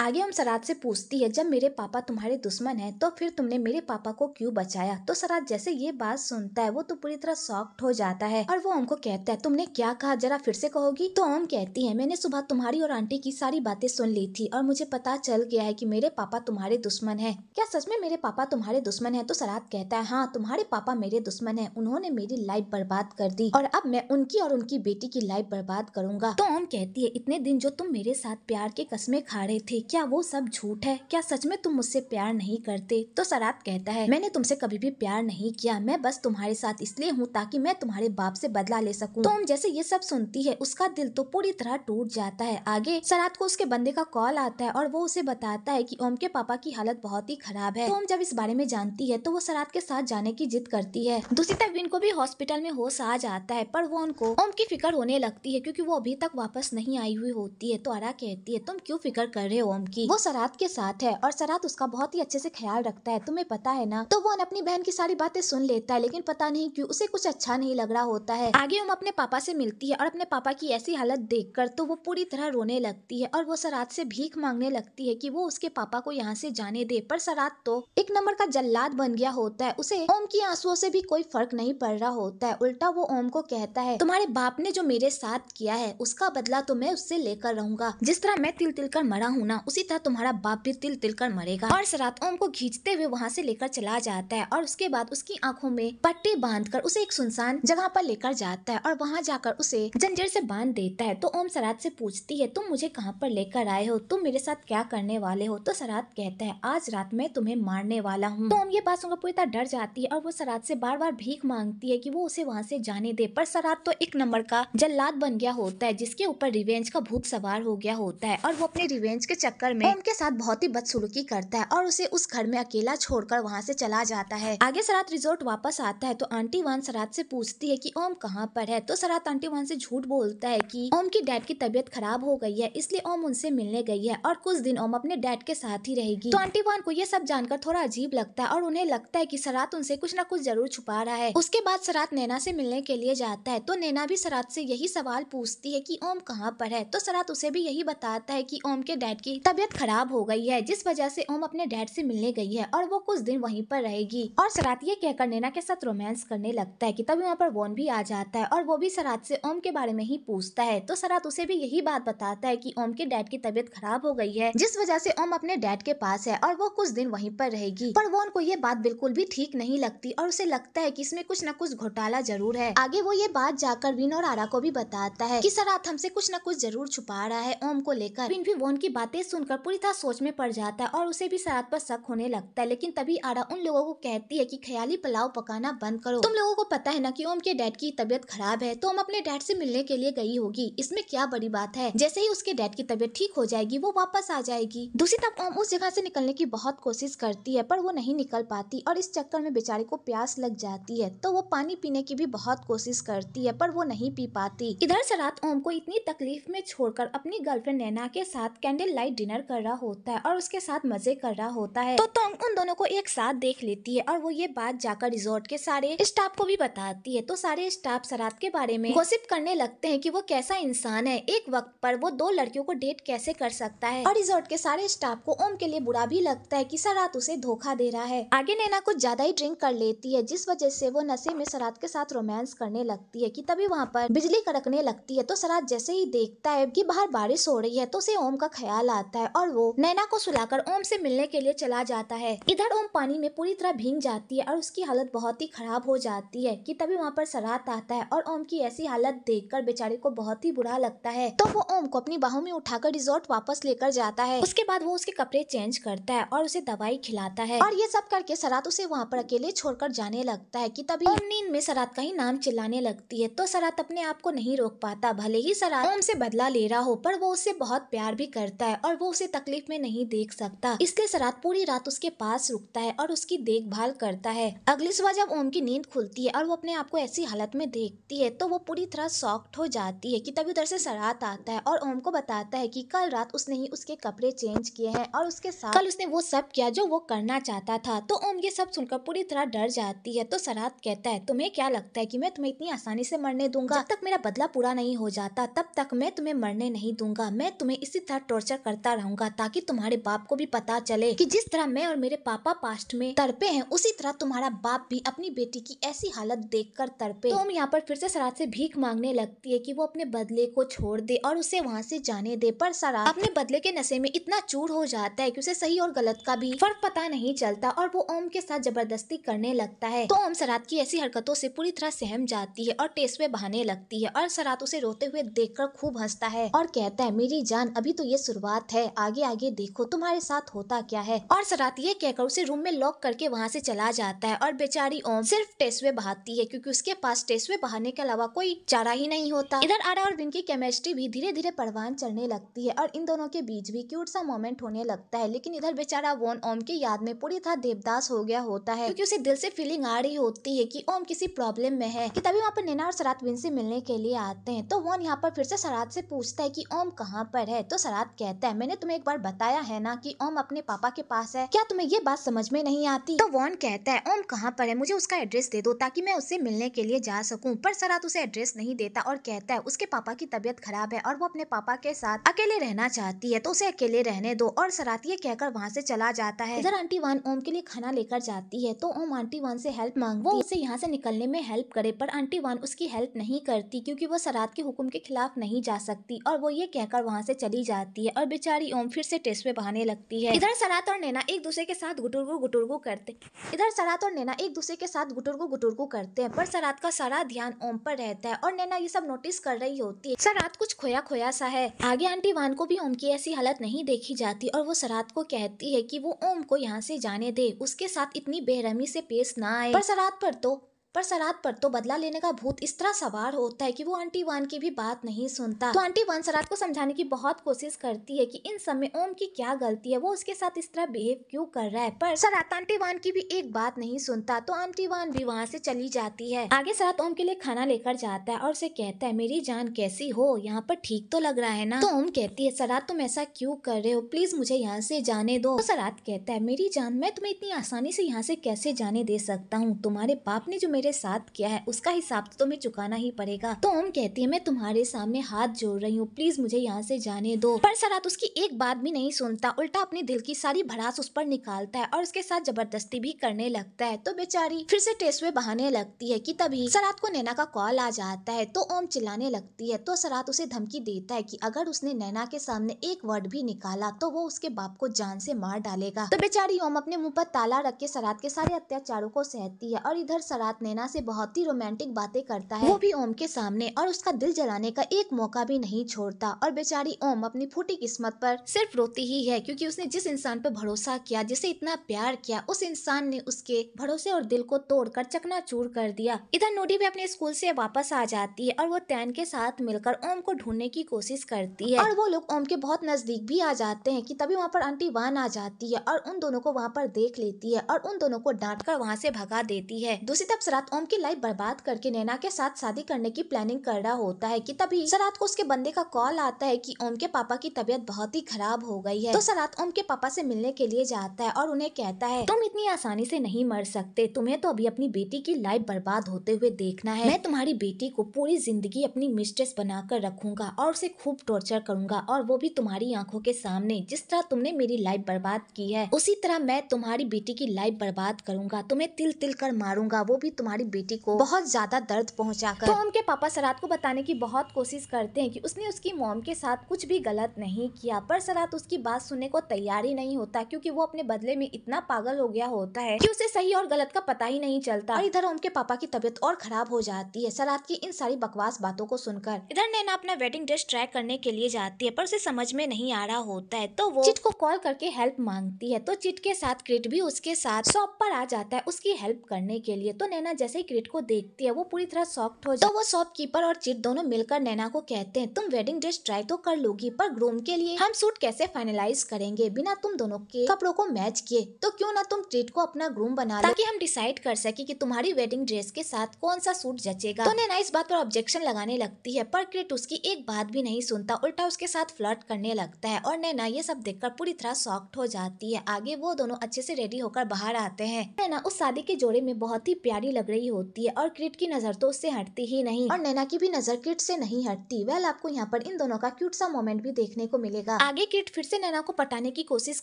आगे हम सराज से पूछती है जब मेरे पापा तुम्हारे दुश्मन हैं तो फिर तुमने मेरे पापा को क्यों बचाया तो सराज जैसे ये बात सुनता है वो तो पूरी तरह सॉफ्ट हो जाता है और वो ओम को कहता है तुमने क्या कहा जरा फिर से कहोगी तो ओम कहती है मैंने सुबह तुम्हारी और आंटी की सारी बातें सुन ली थी और मुझे पता चल गया है की मेरे पापा तुम्हारे दुश्मन है क्या सच में मेरे पापा तुम्हारे दुश्मन है तो सराज कहता है हाँ तुम्हारे पापा मेरे दुश्मन है उन्होंने मेरी लाइफ बर्बाद कर दी और अब मैं उनकी और उनकी बेटी की लाइफ बर्बाद करूंगा तो ओम कहती है इतने दिन जो तुम मेरे साथ प्यार के कस्मे खा रहे थे क्या वो सब झूठ है क्या सच में तुम मुझसे प्यार नहीं करते तो सरात कहता है मैंने तुमसे कभी भी प्यार नहीं किया मैं बस तुम्हारे साथ इसलिए हूँ ताकि मैं तुम्हारे बाप से बदला ले सकूँ तुम जैसे ये सब सुनती है उसका दिल तो पूरी तरह टूट जाता है आगे सरात को उसके बंदे का कॉल आता है और वो उसे बताता है की ओम के पापा की हालत बहुत ही खराब है ओम जब इस बारे में जानती है तो वो सरात के साथ जाने की जिद करती है दूसरी तरफ इनको भी हॉस्पिटल में होश आ जाता है पर वो उनको ओम की फिक्र होने लगती है क्योंकि वो अभी तक वापस नहीं आई हुई होती है तो आरा कहती है तुम क्यों फिक्र कर रहे हो टॉम की वो सरात के साथ है और सरात उसका बहुत ही अच्छे से ख्याल रखता है तुम्हें पता है ना तो वो अपनी बहन की सारी बातें सुन लेता है लेकिन पता नहीं क्यों उसे कुछ अच्छा नहीं लग रहा होता है आगे हम अपने पापा से मिलती है और अपने पापा की ऐसी हालत कर तो वो पूरी तरह रोने लगती है और वो सरात से भीख मांगने लगती है की वो उसके पापा को यहाँ से जाने दे पर सरात तो एक नंबर का जल्लाद बन गया होता है उसे ओम की आंसुओं से भी कोई फर्क नहीं पड़ रहा होता है उल्टा वो ओम को कहता है तुम्हारे बाप ने जो मेरे साथ किया है उसका बदला तो मैं उससे लेकर रहूंगा जिस तरह मैं तिल तिल कर मरा हूँ ना उसी तरह तुम्हारा बाप भी तिल तिल कर मरेगा और सरात ओम को खींचते हुए वहाँ से लेकर चला जाता है और उसके बाद उसकी आंखों में पट्टी बांध कर उसे एक सुनसान जगह पर लेकर जाता है और वहाँ जाकर उसे जंजीर से बांध देता है तो ओम सरात से पूछती है तुम मुझे कहाँ पर लेकर आए हो तुम मेरे साथ क्या करने वाले हो तो सरात कहता है आज रात मैं तुम्हें मारने वाला हूँ तो ओम ये बात सुनकर पूरी तरह डर जाती है और वो सरात से बार बार भीख मांगती है की वो उसे वहाँ से जाने दे पर सरात तो एक नंबर का जल्लाद बन गया होता है जिसके ऊपर रिवेंज का भूत सवार हो गया होता है और वो अपने रिवेंज के चक्कर में उनके साथ बहुत ही बदसुलूकी करता है और उसे उस घर में अकेला छोड़कर वहाँ से चला जाता है आगे सरात रिजोर्ट वापस आता है तो आंटी वन सरात से पूछती है की ओम कहाँ पर है तो सरात आंटी वन से झूठ बोलता है की ओम की डैड की तबीयत खराब हो गई है इसलिए ओम उनसे मिलने गई है और कुछ दिन ओम अपने डैड के साथ ही रहेगी तो आंटी वन को यह सब जानकर थोड़ा अजीब लगता है और उन्हें लगता है की सरात उनसे कुछ ना कुछ जरूर छुपा रहा है उसके बाद सरात नैना से मिलने के लिए जाता है तो नैना भी सरात से यही सवाल पूछती है कि ओम कहाँ पर है तो सरात उसे भी यही बताता है कि ओम के डैड की तबीयत खराब हो गई है जिस वजह से ओम अपने डैड से मिलने गई है और वो कुछ दिन वहीं पर रहेगी और सरात ये कहकर नैना के साथ रोमांस करने लगता है कि तभी वहाँ पर वोन भी आ जाता है और वो भी सरात से ओम के बारे में ही पूछता है तो सरात उसे भी यही बात बताता है की ओम के डैड की तबीयत खराब हो गई है जिस वजह से ओम अपने डैड के पास है और वो कुछ दिन वहीं पर रहेगी पर वोन को ये बात बिल्कुल भी ठीक नहीं लगती और उसे लगता है की इसमें कुछ न कुछ घोटाला जरूर है आगे वो ये बात जाकर विन और आरा को भी बताता है की सरात हमसे कुछ न कुछ जरूर छुपा रहा है ओम को लेकर विन भी वोन की बातें सुनकर पूरी तरह सोच में पड़ जाता है और उसे भी सरात पर शक होने लगता है लेकिन तभी आरा उन लोगों को कहती है कि ख्याली पुलाव पकाना बंद करो तुम लोगों को पता है ना कि ओम के डैड की तबीयत खराब है तो ओम अपने डैड से मिलने के लिए गई होगी इसमें क्या बड़ी बात है जैसे ही उसके डैड की तबीयत ठीक हो जाएगी वो वापस आ जाएगी दूसरी तरफ ओम उस जगह से निकलने की बहुत कोशिश करती है पर वो नहीं निकल पाती और इस चक्कर में बेचारी को प्यास लग जाती है तो वो पानी पीने की भी बहुत कोशिश करती है पर वो नहीं पी पाती इधर सरात ओम को इतनी तकलीफ में छोड़कर अपनी गर्लफ्रेंड नैना के साथ कैंडल लाइट डिनर कर रहा होता है और उसके साथ मजे कर रहा होता है तो तोंग उन दोनों को एक साथ देख लेती है और वो ये बात जाकर रिजोर्ट के सारे स्टाफ को भी बताती है तो सारे स्टाफ सरात के बारे में गोसिप करने लगते है की वो कैसा इंसान है एक वक्त पर वो दो लड़कियों को डेट कैसे कर सकता है और रिजोर्ट के सारे स्टाफ को ओम के लिए बुरा भी लगता है की सरात उसे धोखा दे रहा है आगे नैना कुछ ज्यादा ही ड्रिंक कर लेती है जिस वजह से वो नशे में सरात के साथ रोमांस करने लगती है कि तभी वहाँ पर बिजली कड़कने लगती है तो सरात जैसे ही देखता है कि बाहर बारिश हो रही है तो उसे ओम का ख्याल आता आता है और वो नैना को सुलाकर ओम से मिलने के लिए चला जाता है इधर ओम पानी में पूरी तरह भींग जाती है और उसकी हालत बहुत ही खराब हो जाती है कि तभी वहाँ पर सरात आता है और ओम की ऐसी हालत देखकर बेचारे को बहुत ही बुरा लगता है तो वो ओम को अपनी बाहों में उठाकर रिजोर्ट वापस लेकर जाता है उसके बाद वो उसके कपड़े चेंज करता है और उसे दवाई खिलाता है और ये सब करके सरात उसे वहाँ पर अकेले कर जाने लगता है की तभी ओम नींद में सरात का ही नाम चिल्लाने लगती है तो सरात अपने आप को नहीं रोक पाता भले ही सरात ओम से बदला ले रहा हो पर वो उससे बहुत प्यार भी करता है और वो उसे तकलीफ में नहीं देख सकता इसलिए सरात पूरी रात उसके पास रुकता है और उसकी देखभाल करता है अगली सुबह जब ओम की नींद खुलती है और वो अपने आप को ऐसी हालत में देखती है तो वो पूरी तरह सॉफ्ट हो जाती है की तभी उधर से सरात आता है और ओम को बताता है की कल रात उसने ही उसके कपड़े चेंज किए हैं और उसके साथ कल उसने वो सब किया जो वो करना चाहता था तो ओम ये सब सुनकर पूरी तरह डर जाती है तो सरात कहता है तुम्हें क्या लगता है कि मैं तुम्हें इतनी आसानी से मरने दूंगा जब तक मेरा बदला पूरा नहीं हो जाता तब तक मैं तुम्हें मरने नहीं दूंगा मैं तुम्हें इसी तरह टॉर्चर करता करता रहूंगा ताकि तुम्हारे बाप को भी पता चले कि जिस तरह मैं और मेरे पापा पास्ट में तड़पे हैं उसी तरह तुम्हारा बाप भी अपनी बेटी की ऐसी हालत देख कर तड़पे तुम तो यहाँ पर फिर से सराज से भीख मांगने लगती है की वो अपने बदले को छोड़ दे और उसे वहाँ से जाने दे पर सराज अपने बदले के नशे में इतना चूर हो जाता है की उसे सही और गलत का भी फर्क पता नहीं चलता और वो ओम के साथ जबरदस्ती करने लगता है तो ओम सरात की ऐसी हरकतों से पूरी तरह सहम जाती है और टेस्वे बहाने लगती है और सरात उसे रोते हुए देखकर खूब हंसता है और कहता है मेरी जान अभी तो ये शुरुआत है है आगे आगे देखो तुम्हारे साथ होता क्या है और सरात ये कहकर उसे रूम में लॉक करके वहाँ से चला जाता है और बेचारी ओम सिर्फ टेस्वे बहाती है क्योंकि उसके पास टेस्वे बहाने के अलावा कोई चारा ही नहीं होता इधर आरा और विन की केमिस्ट्री भी धीरे धीरे परवान चढ़ने लगती है और इन दोनों के बीच भी क्यूट सा मोमेंट होने लगता है लेकिन इधर बेचारा वोन ओम की याद में पूरी तरह देवदास हो गया होता है क्योंकि उसे दिल से फीलिंग आ रही होती है कि ओम किसी प्रॉब्लम में है की तभी वहाँ पर नैना और सरात विन से मिलने के लिए आते हैं तो वोन यहाँ पर फिर से सरात से पूछता है की ओम कहाँ पर है तो सरात कहता है मैंने तुम्हें एक बार बताया है ना कि ओम अपने पापा के पास है क्या तुम्हें ये बात समझ में नहीं आती तो वॉन कहता है ओम कहाँ पर है मुझे उसका एड्रेस दे दो ताकि मैं उससे मिलने के लिए जा सकूँ पर सरात तो उसे एड्रेस नहीं देता और कहता है उसके पापा की तबीयत खराब है और वो अपने पापा के साथ अकेले रहना चाहती है तो उसे अकेले रहने दो और सरात तो ये कहकर वहाँ से चला जाता है इधर आंटी वन ओम के लिए खाना लेकर जाती है तो ओम आंटी वन से हेल्प मांग वो उसे यहाँ से निकलने में हेल्प करे पर आंटी वन उसकी हेल्प नहीं करती क्योंकि वो सरात के हुक्म के खिलाफ नहीं जा सकती और वो ये कहकर वहाँ से चली जाती है और बेचारा बेचारी ओम फिर से टेस्ट पे बहाने लगती है इधर सरात और नैना एक दूसरे के साथ गुटुरगु गुटुरगु करते इधर सरात और नैना एक दूसरे के साथ गुटुरगु गुटुरगु करते हैं पर सरात का सारा ध्यान ओम पर रहता है और नैना ये सब नोटिस कर रही होती है सरात कुछ खोया खोया सा है आगे आंटी वान को भी ओम की ऐसी हालत नहीं देखी जाती और वो सरात को कहती है की वो ओम को यहाँ से जाने दे उसके साथ इतनी बेरहमी से पेश ना आए पर सरात पर तो पर सरात पर तो बदला लेने का भूत इस तरह सवार होता है कि वो आंटी वन की भी बात नहीं सुनता तो आंटी वन सरात को समझाने की बहुत कोशिश करती है कि इन सब में ओम की क्या गलती है वो उसके साथ इस तरह बिहेव क्यों कर रहा है पर सरात आंटी वन की भी एक बात नहीं सुनता तो आंटी वन भी वहाँ से चली जाती है आगे सरात ओम के लिए खाना लेकर जाता है और उसे कहता है मेरी जान कैसी हो यहाँ पर ठीक तो लग रहा है ना तो ओम कहती है सरात तुम ऐसा क्यों कर रहे हो प्लीज मुझे यहाँ से जाने दो तो सरात कहता है मेरी जान मैं तुम्हें इतनी आसानी से यहाँ से कैसे जाने दे सकता हूँ तुम्हारे बाप ने जो मेरे साथ किया है उसका हिसाब तो तुम्हें चुकाना ही पड़ेगा तो ओम कहती है मैं तुम्हारे सामने हाथ जोड़ रही हूँ प्लीज मुझे यहाँ से जाने दो पर सरात उसकी एक बात भी नहीं सुनता उल्टा अपने दिल की सारी भड़ास उस पर निकालता है और उसके साथ जबरदस्ती भी करने लगता है तो बेचारी फिर से टेस्ट बहाने लगती है की तभी सरात को नैना का कॉल आ जाता है तो ओम चिल्लाने लगती है तो सरात उसे धमकी देता है की अगर उसने नैना के सामने एक वर्ड भी निकाला तो वो उसके बाप को जान से मार डालेगा तो बेचारी ओम अपने मुंह पर ताला रख के सरात के सारे अत्याचारों को सहती है और इधर सरात ने नैना से बहुत ही रोमांटिक बातें करता है वो भी ओम के सामने और उसका दिल जलाने का एक मौका भी नहीं छोड़ता और बेचारी ओम अपनी फूटी किस्मत पर सिर्फ रोती ही है क्योंकि उसने जिस इंसान पर भरोसा किया जिसे इतना प्यार किया उस इंसान ने उसके भरोसे और दिल को तोड़कर चकनाचूर कर दिया इधर नोडी भी अपने स्कूल से वापस आ जाती है और वो तैन के साथ मिलकर ओम को ढूंढने की कोशिश करती है और वो लोग ओम के बहुत नजदीक भी आ जाते हैं कि तभी वहाँ पर आंटी वान आ जाती है और उन दोनों को वहाँ पर देख लेती है और उन दोनों को डांट कर वहाँ से भगा देती है दूसरी तरफ साथ ओम की लाइफ बर्बाद करके नैना के साथ शादी करने की प्लानिंग कर रहा होता है कि तभी सरात को उसके बंदे का कॉल आता है कि ओम के पापा की तबीयत बहुत ही खराब हो गई है तो सरात ओम के पापा से मिलने के लिए जाता है और उन्हें कहता है तुम इतनी आसानी से नहीं मर सकते तुम्हें तो अभी अपनी बेटी की लाइफ बर्बाद होते हुए देखना है मैं तुम्हारी बेटी को पूरी जिंदगी अपनी मिस्ट्रेस बनाकर रखूंगा और उसे खूब टॉर्चर करूंगा और वो भी तुम्हारी आंखों के सामने जिस तरह तुमने मेरी लाइफ बर्बाद की है उसी तरह मैं तुम्हारी बेटी की लाइफ बर्बाद करूंगा तुम्हें तिल तिल कर मारूंगा वो भी तुम्हारी तुम्हारी बेटी को बहुत ज्यादा दर्द कर टॉम के पापा सरात को बताने की बहुत कोशिश करते हैं कि उसने उसकी मॉम के साथ कुछ भी गलत नहीं किया पर सरात उसकी बात सुनने को तैयार ही नहीं होता क्योंकि वो अपने बदले में इतना पागल हो गया होता है कि उसे सही और गलत का पता ही नहीं चलता और इधर उनके पापा की तबीयत और खराब हो जाती है सरात की इन सारी बकवास बातों को सुनकर इधर नैना अपना वेडिंग ड्रेस ट्रैक करने के लिए जाती है पर उसे समझ में नहीं आ रहा होता है तो वो चिट को कॉल करके हेल्प मांगती है तो चिट के साथ क्रिट भी उसके साथ शॉप पर आ जाता है उसकी हेल्प करने के लिए तो नैना जैसे ही क्रिट को देखती है वो पूरी तरह सॉफ्ट हो जाए तो वो शॉपकीपर और चिट दोनों मिलकर नैना को कहते हैं तुम वेडिंग ड्रेस ट्राई तो कर लोगी पर ग्रूम के लिए हम सूट कैसे फाइनलाइज करेंगे बिना तुम दोनों के कपड़ों को मैच किए तो क्यों ना तुम ट्रीट को अपना ग्रूम बना ताकि हम डिसाइड कर सके कि तुम्हारी वेडिंग ड्रेस के साथ कौन सा सूट जचेगा तो नैना इस बात पर ऑब्जेक्शन लगाने लगती है पर क्रिट उसकी एक बात भी नहीं सुनता उल्टा उसके साथ फ्लर्ट करने लगता है और नैना ये सब कर पूरी तरह सॉफ्ट हो जाती है आगे वो दोनों अच्छे से रेडी होकर बाहर आते हैं नैना उस शादी के जोड़े में बहुत ही प्यारी लग रही होती है और क्रिट की नज़र तो उससे हटती ही नहीं और नैना की भी नज़र क्रिट से नहीं हटती वेल आपको यहाँ पर इन दोनों का क्यूट सा मोमेंट भी देखने को मिलेगा आगे क्रिट फिर से नैना को पटाने की कोशिश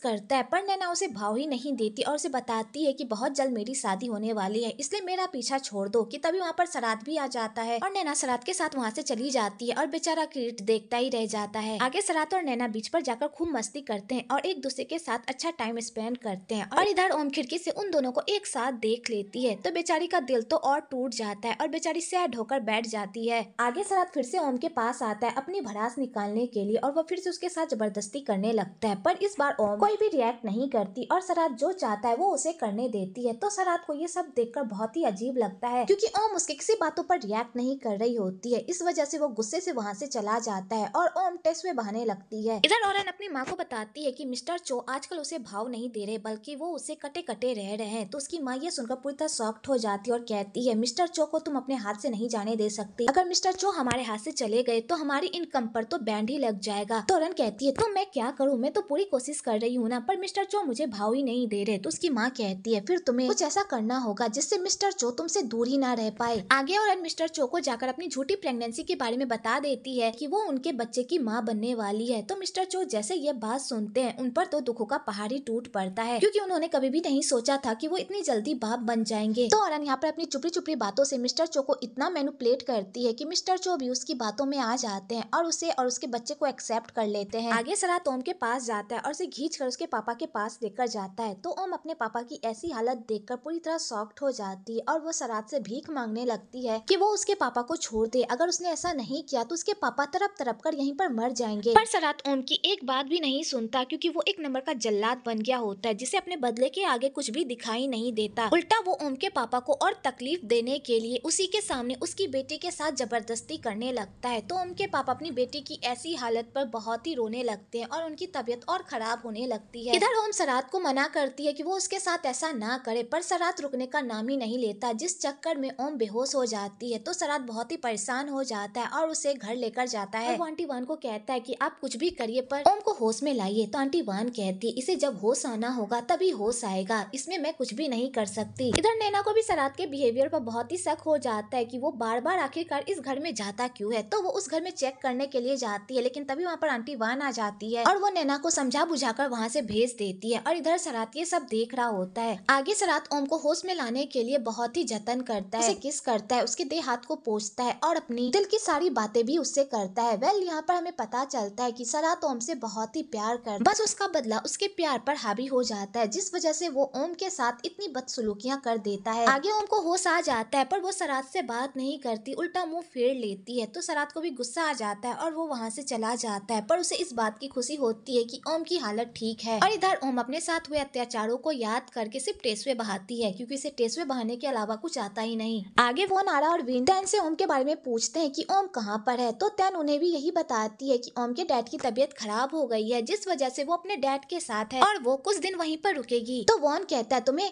करता है पर नैना उसे भाव ही नहीं देती और उसे बताती है की बहुत जल्द मेरी शादी होने वाली है इसलिए मेरा पीछा छोड़ दो की तभी वहाँ पर सराद भी आ जाता है और नैना सराद के साथ वहाँ से चली जाती है और बेचारा क्रिट देखता ही रह जाता है आगे सरात और नैना बीच पर जाकर खूब मस्ती करते हैं और एक दूसरे के साथ अच्छा टाइम स्पेंड करते हैं और इधर ओम खिड़की से उन दोनों को एक साथ देख लेती है तो बेचारी का दिल तो और टूट जाता है और बेचारी सैड होकर बैठ जाती है आगे शरद फिर से ओम के पास आता है अपनी भड़ास निकालने के लिए और वो फिर से उसके साथ जबरदस्ती करने लगता है पर इस बार ओम कोई भी रिएक्ट नहीं करती और शराब जो चाहता है वो उसे करने देती है तो शराब को ये सब कर बहुत ही अजीब लगता है क्यूँकी ओम उसके किसी बातों पर रिएक्ट नहीं कर रही होती है इस वजह से वो गुस्से से वहाँ से चला जाता है और ओम टेस्ट में बहाने लगती है इधर और अपनी माँ को बताती है की मिस्टर चो आजकल उसे भाव नहीं दे रहे बल्कि वो उसे कटे कटे रह रहे हैं तो उसकी माँ ये सुनकर पूरी तरह सॉफ्ट हो जाती है और कहती है मिस्टर चो को तुम अपने हाथ से नहीं जाने दे सकते अगर मिस्टर चो हमारे हाथ से चले गए तो हमारी इनकम पर तो बैंड ही लग जाएगा तोरण कहती है तो मैं क्या करूँ मैं तो पूरी कोशिश कर रही हूँ ना पर मिस्टर चो मुझे भाव ही नहीं दे रहे तो उसकी माँ कहती है फिर तुम्हें कुछ ऐसा करना होगा जिससे मिस्टर चो ऐसी दूर ही ना रह पाए आगे और मिस्टर चो को जाकर अपनी झूठी प्रेगनेंसी के बारे में बता देती है की वो उनके बच्चे की माँ बनने वाली है तो मिस्टर चो जैसे ये बात सुनते हैं उन पर तो दुखों का पहाड़ ही टूट पड़ता है क्यूँकी उन्होंने कभी भी नहीं सोचा था की वो इतनी जल्दी बाप बन जाएंगे तो और यहाँ पर पर अपनी चुपड़ी चुपड़ी बातों से मिस्टर चो को इतना मैनुपलेट करती है कि मिस्टर चो भी उसकी बातों में आ जाते हैं और उसे और उसके बच्चे को एक्सेप्ट कर लेते हैं आगे सरा तोम के पास जाता है और उसे घींच कर उसके पापा के पास लेकर जाता है तो ओम अपने पापा की ऐसी हालत कर पूरी तरह सॉफ्ट हो जाती है और वो सरात से भीख मांगने लगती है की वो उसके पापा को छोड़ दे अगर उसने ऐसा नहीं किया तो उसके पापा तरप तरप कर यहीं पर मर जाएंगे पर सरात ओम की एक बात भी नहीं सुनता क्योंकि वो एक नंबर का जल्लाद बन गया होता है जिसे अपने बदले के आगे कुछ भी दिखाई नहीं देता उल्टा वो ओम के पापा को और तकलीफ देने के लिए उसी के सामने उसकी बेटी के साथ ज़बरदस्ती करने लगता है तो उनके पापा अपनी बेटी की ऐसी हालत पर बहुत ही रोने लगते हैं और उनकी तबीयत और ख़राब होने लगती है इधर ओम सरात को मना करती है कि वो उसके साथ ऐसा ना करे पर सरात रुकने का नाम ही नहीं लेता जिस चक्कर में ओम बेहोश हो जाती है तो सरात बहुत ही परेशान हो जाता है और उसे घर लेकर जाता है आंटी वान को कहता है की आप कुछ भी करिए पर ओम को होश में लाइए तो आंटी वान कहती है इसे जब होश आना होगा तभी होश आएगा इसमें मैं कुछ भी नहीं कर सकती इधर नैना को भी सरात के बिहेवियर पर बहुत ही शक हो जाता है कि वो बार बार आखिरकार इस घर में जाता क्यों है तो वो उस घर में चेक करने के लिए जाती है लेकिन तभी वहाँ पर आंटी वान आ जाती है और वो नैना को समझा बुझा कर वहाँ से भेज देती है और इधर सरात ये सब देख रहा होता है आगे सरात ओम को होश में लाने के लिए बहुत ही जतन करता है किस करता है उसके देह हाथ को पोछता है और अपनी दिल की सारी बातें भी उससे करता है वेल यहाँ पर हमें पता चलता है की सरात ओम से बहुत ही प्यार कर बस उसका बदला उसके प्यार पर हावी हो जाता है जिस वजह से वो ओम के साथ इतनी बदसलूकियाँ कर देता है आगे ओम को को होश आ जाता है पर वो सरात से बात नहीं करती उल्टा मुंह फेर लेती है तो सरात को भी गुस्सा आ जाता है और वो वहाँ से चला जाता है पर उसे इस बात की खुशी होती है कि ओम की हालत ठीक है और इधर ओम अपने साथ हुए अत्याचारों को याद करके सिर्फ टेसवे बहाती है क्योंकि इसे टेसवे बहाने के अलावा कुछ आता ही नहीं आगे वो नारा और विन टैन से ओम के बारे में पूछते हैं की ओम कहाँ पर है तो तैन उन्हें भी यही बताती है की ओम के डैड की तबीयत खराब हो गई है जिस वजह से वो अपने डैड के साथ है और वो कुछ दिन वहीं पर रुकेगी तो वोन कहता है तुम्हें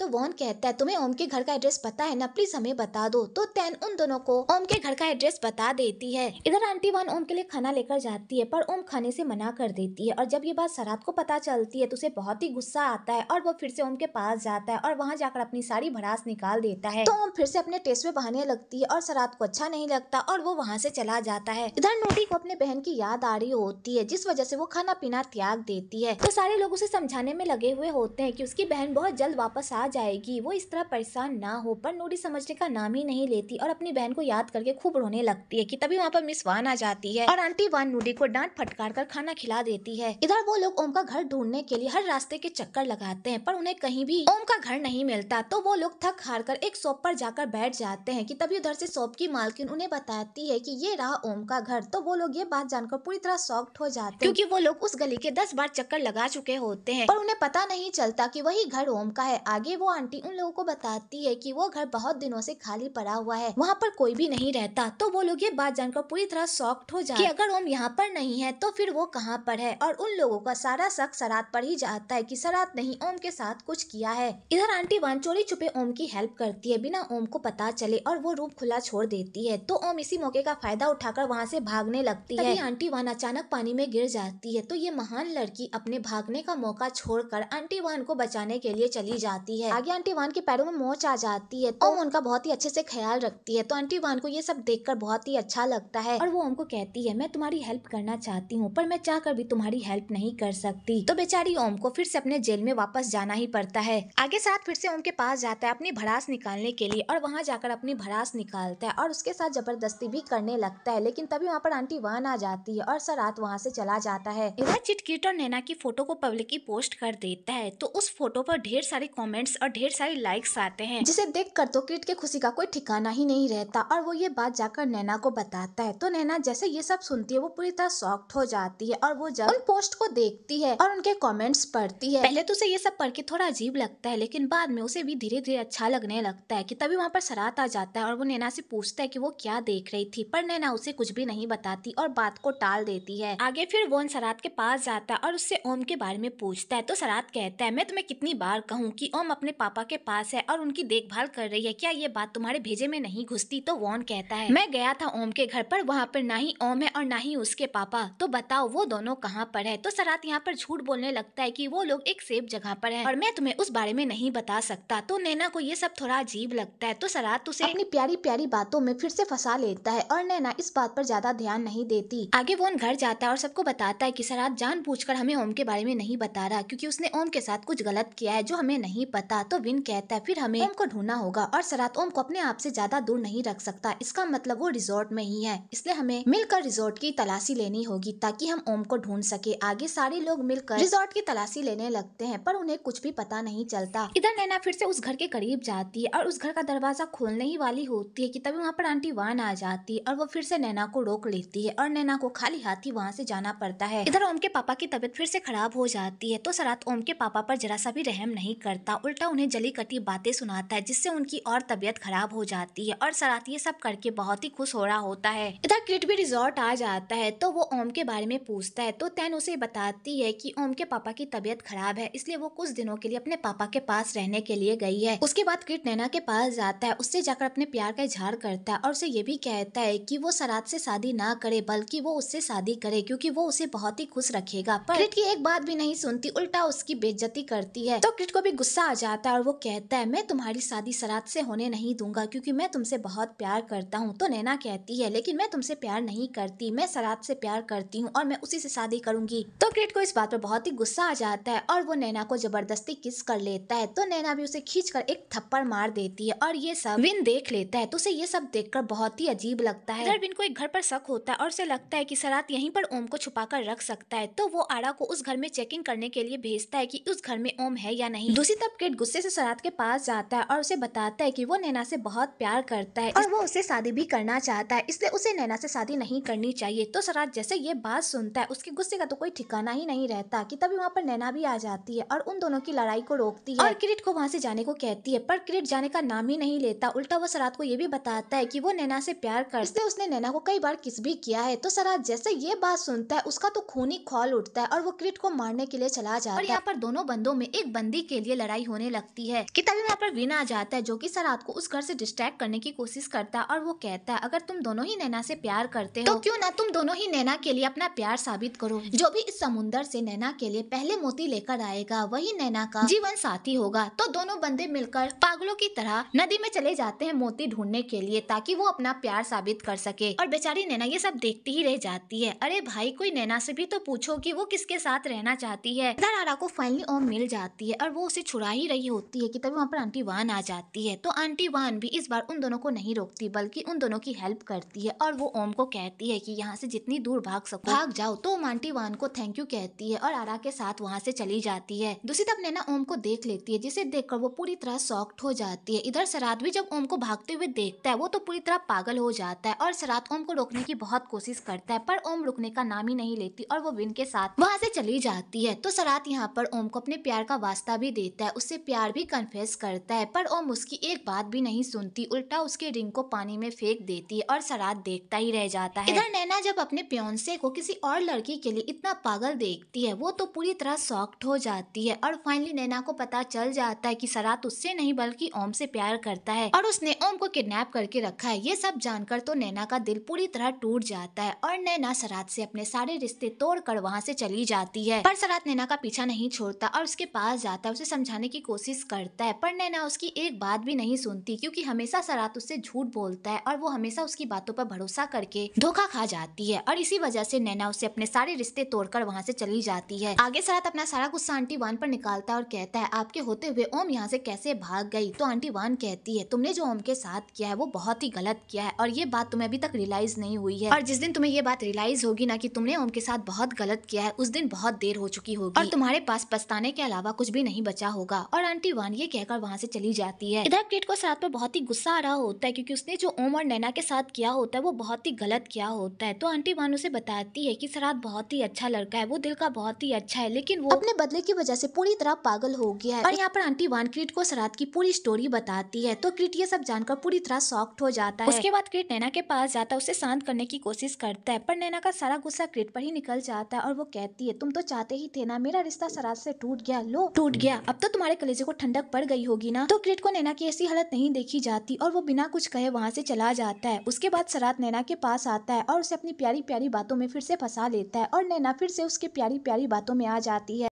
तो वॉन कहता है तुम्हें ओम के घर का एड्रेस पता है ना प्लीज हमें बता दो तो तैन उन दोनों को ओम के घर का एड्रेस बता देती है इधर आंटी वान ओम के लिए खाना लेकर जाती है पर ओम खाने से मना कर देती है और जब ये बात सरात को पता चलती है तो उसे बहुत ही गुस्सा आता है और वो फिर से ओम के पास जाता है और वहाँ जाकर अपनी सारी भड़ास निकाल देता है तो ओम फिर से अपने टेस्ट में बहाने लगती है और सरात को अच्छा नहीं लगता और वो वहाँ से चला जाता है इधर नोटी को अपने बहन की याद आ रही होती है जिस वजह से वो खाना पीना त्याग देती है तो सारे लोग उसे समझाने में लगे हुए होते हैं की उसकी बहन बहुत जल्द वापस आ आ जाएगी वो इस तरह परेशान ना हो पर नूरी समझने का नाम ही नहीं लेती और अपनी बहन को याद करके खूब रोने लगती है कि तभी वहाँ पर मिस वान आ जाती है और आंटी वान नूरी को डांट फटकार कर खाना खिला देती है इधर वो लोग ओम का घर ढूंढने के लिए हर रास्ते के चक्कर लगाते हैं पर उन्हें कहीं भी ओम का घर नहीं मिलता तो वो लोग थक हार कर एक शॉप पर जाकर बैठ जाते हैं कि तभी उधर से शॉप की मालकिन उन्हें बताती है कि ये रहा ओम का घर तो वो लोग ये बात जानकर पूरी तरह शॉक्ट हो जाते हैं क्योंकि वो लोग उस गली के दस बार चक्कर लगा चुके होते हैं पर उन्हें पता नहीं चलता कि वही घर ओम का है आगे तभी वो आंटी उन लोगों को बताती है कि वो घर बहुत दिनों से खाली पड़ा हुआ है वहाँ पर कोई भी नहीं रहता तो वो लोग ये बात जानकर पूरी तरह सॉफ्ट हो जाए कि अगर ओम यहाँ पर नहीं है तो फिर वो कहाँ पर है और उन लोगों का सारा शक सरात पर ही जाता है की सरात नहीं ओम के साथ कुछ किया है इधर आंटी वन चोरी छुपे ओम की हेल्प करती है बिना ओम को पता चले और वो रूप खुला छोड़ देती है तो ओम इसी मौके का फायदा उठाकर वहाँ से भागने लगती है आंटी वन अचानक पानी में गिर जाती है तो ये महान लड़की अपने भागने का मौका छोड़कर आंटी वन को बचाने के लिए चली जाती है है आगे आंटी वान के पैरों में मोच आ जाती है तो ओम उनका बहुत ही अच्छे से ख्याल रखती है तो आंटी वान को ये सब कर बहुत ही अच्छा लगता है और वो ओम को कहती है मैं तुम्हारी हेल्प करना चाहती हूँ पर मैं चाह कर भी तुम्हारी हेल्प नहीं कर सकती तो बेचारी ओम को फिर से अपने जेल में वापस जाना ही पड़ता है आगे साथ फिर से ओम के पास जाता है अपनी भड़ास निकालने के लिए और वहाँ जाकर अपनी भड़ास निकालता है और उसके साथ जबरदस्ती भी करने लगता है लेकिन तभी वहाँ पर आंटी वान आ जाती है और सर रात वहाँ से चला जाता है इधर चिटकिट और नैना की फोटो को की पोस्ट कर देता है तो उस फोटो पर ढेर सारे कॉमेंट्स और ढेर सारे लाइक्स आते हैं जिसे देख कर तो किट के खुशी का कोई ठिकाना ही नहीं रहता और वो ये बात जाकर नैना को बताता है तो नैना जैसे ये सब सुनती है वो पूरी तरह सॉफ्ट हो जाती है और वो जब उन पोस्ट को देखती है और उनके कॉमेंट्स पढ़ती है पहले तो उसे ये सब पढ़ के थोड़ा अजीब लगता है लेकिन बाद में उसे भी धीरे धीरे अच्छा लगने लगता है की तभी वहाँ पर सरात आ जाता है और वो नैना से पूछता है की वो क्या देख रही थी पर नैना उसे कुछ भी नहीं बताती और बात को टाल देती है आगे फिर वो सरात के पास जाता है और उससे ओम के बारे में पूछता है तो सरात कहता है मैं तुम्हें कितनी बार कहूँ की ओम अपने अपने पापा के पास है और उनकी देखभाल कर रही है क्या ये बात तुम्हारे भेजे में नहीं घुसती तो वॉन कहता है मैं गया था ओम के घर पर वहाँ पर ना ही ओम है और ना ही उसके पापा तो बताओ वो दोनों कहाँ पर है तो सरात यहाँ पर झूठ बोलने लगता है की वो लोग एक सेफ जगह पर है और मैं तुम्हें उस बारे में नहीं बता सकता तो नैना को ये सब थोड़ा अजीब लगता है तो सरात उसे अपनी प्यारी प्यारी बातों में फिर से फंसा लेता है और नैना इस बात पर ज्यादा ध्यान नहीं देती आगे वो घर जाता है और सबको बताता है कि सरात पूछ हमें ओम के बारे में नहीं बता रहा क्योंकि उसने ओम के साथ कुछ गलत किया है जो हमें नहीं पता था तो विन कहता है फिर हमें ओम तो- को ढूंढना होगा और सरात ओम को अपने आप से ज्यादा दूर नहीं रख सकता इसका मतलब वो रिजोर्ट में ही है इसलिए हमें मिलकर रिजोर्ट की तलाशी लेनी होगी ताकि हम ओम को ढूंढ सके आगे सारे लोग मिलकर रिजोर्ट की तलाशी लेने लगते हैं पर उन्हें कुछ भी पता नहीं चलता इधर नैना फिर से उस घर के करीब जाती है और उस घर का दरवाजा खोलने ही वाली होती है की तभी वहाँ पर आंटी वान आ जाती है और वो फिर से नैना को रोक लेती है और नैना को खाली हाथ ही वहाँ से जाना पड़ता है इधर ओम के पापा की तबीयत फिर से खराब हो जाती है तो सरात ओम के पापा पर जरा सा भी रहम नहीं करता उल्टा लड़का उन्हें जली कटी बातें सुनाता है जिससे उनकी और तबीयत खराब हो जाती है और सराती ये सब करके बहुत ही खुश हो रहा होता है इधर किट भी रिजॉर्ट आ जाता है तो वो ओम के बारे में पूछता है तो तैन उसे बताती है की ओम के पापा की तबीयत खराब है इसलिए वो कुछ दिनों के लिए अपने पापा के पास रहने के लिए गई है उसके बाद किट नैना के पास जाता है उससे जाकर अपने प्यार का इजहार करता है और उसे ये भी कहता है की वो सरात से शादी ना करे बल्कि वो उससे शादी करे क्योंकि वो उसे बहुत ही खुश रखेगा पर किट की एक बात भी नहीं सुनती उल्टा उसकी बेइज्जती करती है तो किट को भी गुस्सा आ जाता जाता है और वो कहता है मैं तुम्हारी शादी सरात से होने नहीं दूंगा क्योंकि मैं तुमसे बहुत प्यार करता हूँ तो नैना कहती है लेकिन मैं तुमसे प्यार नहीं करती मैं सरात से प्यार करती हूँ और मैं उसी से शादी करूंगी तो क्रेट को इस बात पर बहुत ही गुस्सा आ जाता है और वो नैना को जबरदस्ती किस कर लेता है तो नैना भी उसे खींच कर एक थप्पड़ मार देती है और ये सब विन देख लेता है तो उसे ये सब देख बहुत ही अजीब लगता है विन को एक घर पर शक होता है और उसे लगता है की सरात यहीं पर ओम को छुपा कर रख सकता है तो वो आड़ा को उस घर में चेकिंग करने के लिए भेजता है की उस घर में ओम है या नहीं दूसरी तरफ क्रिट गुस्से से सरात के पास जाता है और उसे बताता है कि वो नैना से बहुत प्यार करता है और वो उसे शादी भी करना चाहता है इसलिए उसे नैना से शादी नहीं करनी चाहिए तो सरात जैसे ये बात सुनता है उसके गुस्से का तो कोई ठिकाना ही नहीं रहता की तभी वहाँ पर नैना भी आ जाती है और उन दोनों की लड़ाई को रोकती है और किरिट को वहाँ से जाने को कहती है पर किरीट जाने का नाम ही नहीं लेता उल्टा वो सरात को ये भी बताता है की वो नैना से प्यार कर इसलिए उसने नैना को कई बार किस भी किया है तो सरात जैसे ये बात सुनता है उसका तो खूनी खोल उठता है और वो क्रिट को मारने के लिए चला जाता है और यहाँ पर दोनों बंदों में एक बंदी के लिए लड़ाई होने होने लगती है की तभी वहाँ पर विना आ जाता है जो की सरात को उस घर से डिस्ट्रैक्ट करने की कोशिश करता है और वो कहता है अगर तुम दोनों ही नैना से प्यार करते तो हो तो क्यों ना तुम दोनों ही नैना के लिए अपना प्यार साबित करो जो भी इस समुन्दर से नैना के लिए पहले मोती लेकर आएगा वही नैना का जीवन साथी होगा तो दोनों बंदे मिलकर पागलों की तरह नदी में चले जाते हैं मोती ढूंढने के लिए ताकि वो अपना प्यार साबित कर सके और बेचारी नैना ये सब देखती ही रह जाती है अरे भाई कोई नैना से भी तो पूछो कि वो किसके साथ रहना चाहती है इधर आरा को फाइनली ओम मिल जाती है और वो उसे छुड़ा ही रही रही होती है कि तभी वहाँ पर आंटी वान आ जाती है तो आंटी वान भी इस बार उन दोनों को नहीं रोकती बल्कि उन दोनों की हेल्प करती है और वो ओम को कहती है कि यहाँ से जितनी दूर भाग सको भाग जाओ तो ओम आंटी वान को थैंक यू कहती है और आरा के साथ वहाँ से चली जाती है दूसरी तरफ नैना ओम को देख लेती है जिसे देख वो पूरी तरह सॉफ्ट हो जाती है इधर सरात भी जब ओम को भागते हुए देखता है वो तो पूरी तरह पागल हो जाता है और सरात ओम को रोकने की बहुत कोशिश करता है पर ओम रुकने का नाम ही नहीं लेती और वो विन के साथ वहाँ से चली जाती है तो सरात यहाँ पर ओम को अपने प्यार का वास्ता भी देता है उससे प्यार भी कन्फेस करता है पर ओम उसकी एक बात भी नहीं सुनती उल्टा उसके रिंग को पानी में फेंक देती है और सराद देखता ही रह जाता है इधर नैना जब अपने प्योनसे को किसी और लड़की के लिए इतना पागल देखती है वो तो पूरी तरह सॉक्ट हो जाती है और फाइनली नैना को पता चल जाता है की सरात उससे नहीं बल्कि ओम से प्यार करता है और उसने ओम को किडनेप करके रखा है ये सब जानकर तो नैना का दिल पूरी तरह टूट जाता है और नैना सरात से अपने सारे रिश्ते तोड़ कर वहाँ से चली जाती है पर सरात नैना का पीछा नहीं छोड़ता और उसके पास जाता है उसे समझाने की कोशिश कोशिश करता है पर नैना उसकी एक बात भी नहीं सुनती क्योंकि हमेशा सरात उससे झूठ बोलता है और वो हमेशा उसकी बातों पर भरोसा करके धोखा खा जाती है और इसी वजह से नैना उसे अपने सारे रिश्ते तोड़कर वहाँ से चली जाती है आगे सरात अपना सारा गुस्सा आंटी वान पर निकालता है और कहता है आपके होते हुए ओम यहाँ से कैसे भाग गई तो आंटी वान कहती है तुमने जो ओम के साथ किया है वो बहुत ही गलत किया है और ये बात तुम्हें अभी तक रियलाइज नहीं हुई है और जिस दिन तुम्हें ये बात रियलाइज होगी ना कि तुमने ओम के साथ बहुत गलत किया है उस दिन बहुत देर हो चुकी होगी और तुम्हारे पास पछताने के अलावा कुछ भी नहीं बचा होगा और आंटी वन ये कहकर वहाँ से चली जाती है इधर किट को साथ पर बहुत ही गुस्सा आ रहा होता है क्योंकि उसने जो ओम और नैना के साथ किया होता है वो बहुत ही गलत किया होता है तो आंटी वन उसे बताती है की सरात बहुत ही अच्छा लड़का है वो दिल का बहुत ही अच्छा है लेकिन वो अपने बदले की वजह से पूरी तरह पागल हो गया है और यहाँ पर आंटी वन क्रीट को सरात की पूरी स्टोरी बताती है तो क्रीट ये सब जानकर पूरी तरह सॉफ्ट हो जाता है उसके बाद क्रीट नैना के पास जाता है उसे शांत करने की कोशिश करता है पर नैना का सारा गुस्सा क्रीट पर ही निकल जाता है और वो कहती है तुम तो चाहते ही थे ना मेरा रिश्ता सरात से टूट गया लो टूट गया अब तो तुम्हारे कलेज वजह को ठंडक पड़ गई होगी ना तो क्रिट को नैना की ऐसी हालत नहीं देखी जाती और वो बिना कुछ कहे वहाँ से चला जाता है उसके बाद सरात नैना के पास आता है और उसे अपनी प्यारी प्यारी बातों में फिर से फंसा लेता है और नैना फिर से उसके प्यारी प्यारी बातों में आ जाती है